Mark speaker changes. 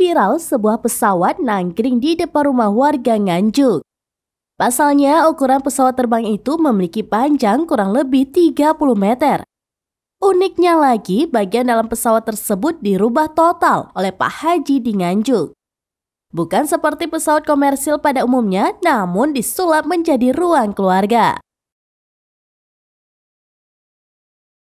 Speaker 1: viral sebuah pesawat nangkring di depan rumah warga Nganjuk. Pasalnya, ukuran pesawat terbang itu memiliki panjang kurang lebih 30 meter. Uniknya lagi, bagian dalam pesawat tersebut dirubah total oleh Pak Haji di Nganjuk. Bukan seperti pesawat komersil pada umumnya,
Speaker 2: namun disulap menjadi ruang keluarga.